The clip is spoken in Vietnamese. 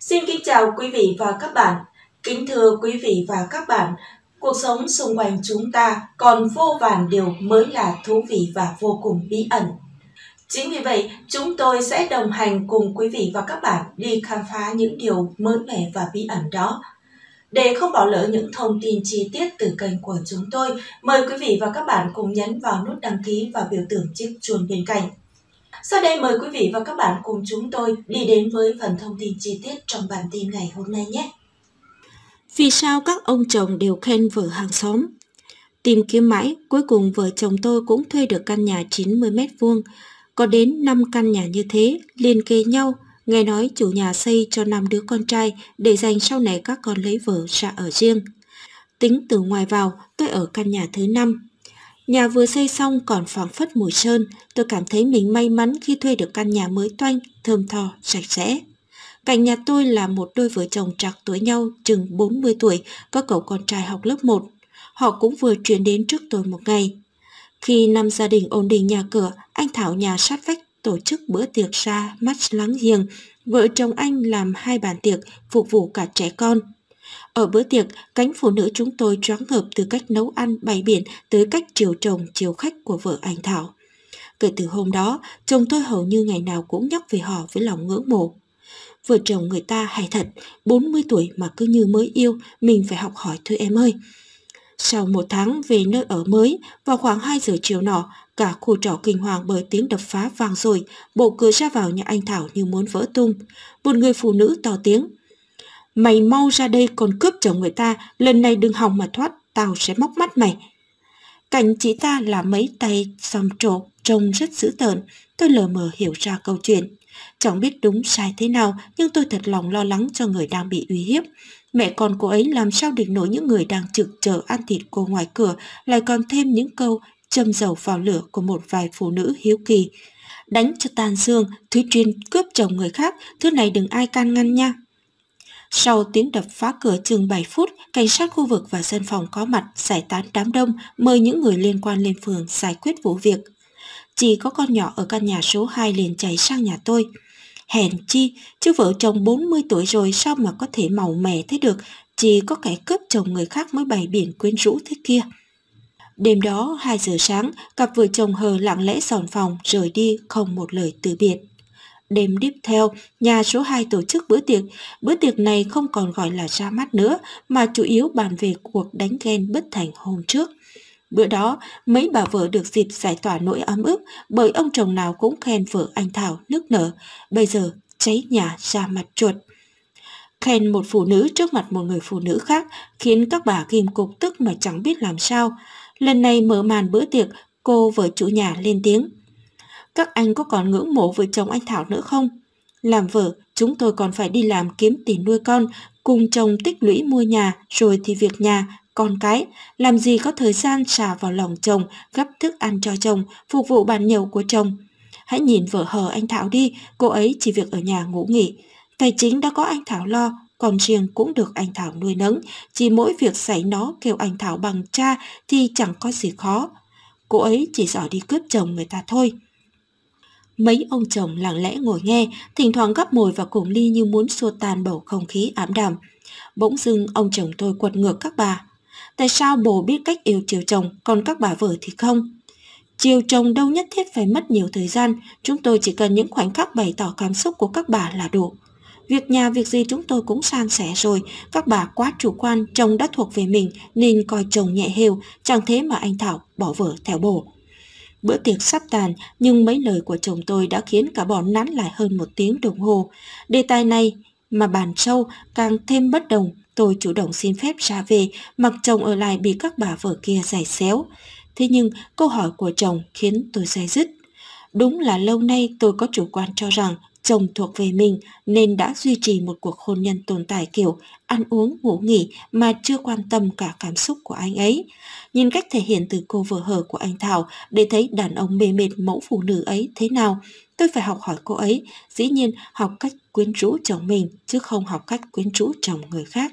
Xin kính chào quý vị và các bạn. Kính thưa quý vị và các bạn, cuộc sống xung quanh chúng ta còn vô vàn điều mới là thú vị và vô cùng bí ẩn. Chính vì vậy, chúng tôi sẽ đồng hành cùng quý vị và các bạn đi khám phá những điều mới mẻ và bí ẩn đó. Để không bỏ lỡ những thông tin chi tiết từ kênh của chúng tôi, mời quý vị và các bạn cùng nhấn vào nút đăng ký và biểu tượng chiếc chuông bên cạnh. Sau đây mời quý vị và các bạn cùng chúng tôi đi đến với phần thông tin chi tiết trong bản tin ngày hôm nay nhé. Vì sao các ông chồng đều khen vợ hàng xóm? Tìm kiếm mãi, cuối cùng vợ chồng tôi cũng thuê được căn nhà 90 m 2 Có đến 5 căn nhà như thế, liền kề nhau, nghe nói chủ nhà xây cho năm đứa con trai để dành sau này các con lấy vợ ra ở riêng. Tính từ ngoài vào, tôi ở căn nhà thứ năm Nhà vừa xây xong còn phảng phất mùi sơn, tôi cảm thấy mình may mắn khi thuê được căn nhà mới toanh, thơm tho, sạch sẽ. Cạnh nhà tôi là một đôi vợ chồng trạc tuổi nhau, chừng 40 tuổi, có cậu con trai học lớp 1. Họ cũng vừa chuyển đến trước tôi một ngày. Khi năm gia đình ổn định nhà cửa, anh Thảo nhà sát vách tổ chức bữa tiệc xa mắt lắng giềng. Vợ chồng anh làm hai bàn tiệc, phục vụ cả trẻ con. Ở bữa tiệc, cánh phụ nữ chúng tôi choáng ngợp từ cách nấu ăn bày biển tới cách chiều chồng chiều khách của vợ anh Thảo. Kể từ hôm đó, chồng tôi hầu như ngày nào cũng nhắc về họ với lòng ngưỡng mộ. Vợ chồng người ta hay thật, 40 tuổi mà cứ như mới yêu, mình phải học hỏi thôi em ơi. Sau một tháng về nơi ở mới, vào khoảng 2 giờ chiều nọ, cả khu trọ kinh hoàng bởi tiếng đập phá vang rồi, bộ cửa ra vào nhà anh Thảo như muốn vỡ tung. Một người phụ nữ to tiếng, Mày mau ra đây còn cướp chồng người ta, lần này đừng hòng mà thoát, tao sẽ móc mắt mày. Cảnh chị ta là mấy tay xòm trộn, trông rất dữ tợn, tôi lờ mờ hiểu ra câu chuyện. Chẳng biết đúng sai thế nào, nhưng tôi thật lòng lo lắng cho người đang bị uy hiếp. Mẹ con cô ấy làm sao địch nổi những người đang trực chờ ăn thịt cô ngoài cửa, lại còn thêm những câu châm dầu vào lửa của một vài phụ nữ hiếu kỳ. Đánh cho tan xương, thứ chuyên cướp chồng người khác, thứ này đừng ai can ngăn nha. Sau tiếng đập phá cửa chừng 7 phút, cảnh sát khu vực và dân phòng có mặt giải tán đám đông, mời những người liên quan lên phường giải quyết vụ việc. Chỉ có con nhỏ ở căn nhà số 2 liền chạy sang nhà tôi. Hèn chi, chứ vợ chồng 40 tuổi rồi sao mà có thể màu mè thế được, chỉ có kẻ cướp chồng người khác mới bày biển quyến rũ thế kia. Đêm đó, 2 giờ sáng, cặp vợ chồng hờ lặng lẽ dọn phòng, rời đi không một lời từ biệt. Đêm tiếp theo, nhà số 2 tổ chức bữa tiệc. Bữa tiệc này không còn gọi là ra mắt nữa, mà chủ yếu bàn về cuộc đánh ghen bất thành hôm trước. Bữa đó, mấy bà vợ được dịp giải tỏa nỗi ấm ức bởi ông chồng nào cũng khen vợ anh Thảo nức nở. Bây giờ, cháy nhà ra mặt chuột. Khen một phụ nữ trước mặt một người phụ nữ khác khiến các bà kim cục tức mà chẳng biết làm sao. Lần này mở màn bữa tiệc, cô vợ chủ nhà lên tiếng – các anh có còn ngưỡng mộ vợ chồng anh Thảo nữa không? Làm vợ, chúng tôi còn phải đi làm kiếm tiền nuôi con, cùng chồng tích lũy mua nhà, rồi thì việc nhà, con cái. Làm gì có thời gian xả vào lòng chồng, gấp thức ăn cho chồng, phục vụ bàn nhậu của chồng. Hãy nhìn vợ hờ anh Thảo đi, cô ấy chỉ việc ở nhà ngủ nghỉ. Tài chính đã có anh Thảo lo, còn riêng cũng được anh Thảo nuôi nấng, chỉ mỗi việc xảy nó kêu anh Thảo bằng cha thì chẳng có gì khó. Cô ấy chỉ giỏi đi cướp chồng người ta thôi. Mấy ông chồng lặng lẽ ngồi nghe, thỉnh thoảng gấp mồi và cùng ly như muốn xua tan bầu không khí ám đàm. Bỗng dưng ông chồng tôi quật ngược các bà. Tại sao bồ biết cách yêu chiều chồng, còn các bà vợ thì không? Chiều chồng đâu nhất thiết phải mất nhiều thời gian, chúng tôi chỉ cần những khoảnh khắc bày tỏ cảm xúc của các bà là đủ. Việc nhà việc gì chúng tôi cũng san sẻ rồi, các bà quá chủ quan, chồng đã thuộc về mình nên coi chồng nhẹ hều, chẳng thế mà anh Thảo bỏ vợ theo bồ. Bữa tiệc sắp tàn, nhưng mấy lời của chồng tôi đã khiến cả bọn nán lại hơn một tiếng đồng hồ. Đề tài này mà bàn sâu càng thêm bất đồng, tôi chủ động xin phép ra về, mặc chồng ở lại bị các bà vợ kia giải xéo. Thế nhưng câu hỏi của chồng khiến tôi say dứt. Đúng là lâu nay tôi có chủ quan cho rằng Chồng thuộc về mình nên đã duy trì một cuộc hôn nhân tồn tại kiểu ăn uống ngủ nghỉ mà chưa quan tâm cả cảm xúc của anh ấy. Nhìn cách thể hiện từ cô vợ hờ của anh Thảo để thấy đàn ông mê mệt mẫu phụ nữ ấy thế nào, tôi phải học hỏi cô ấy, dĩ nhiên học cách quyến rũ chồng mình chứ không học cách quyến rũ chồng người khác.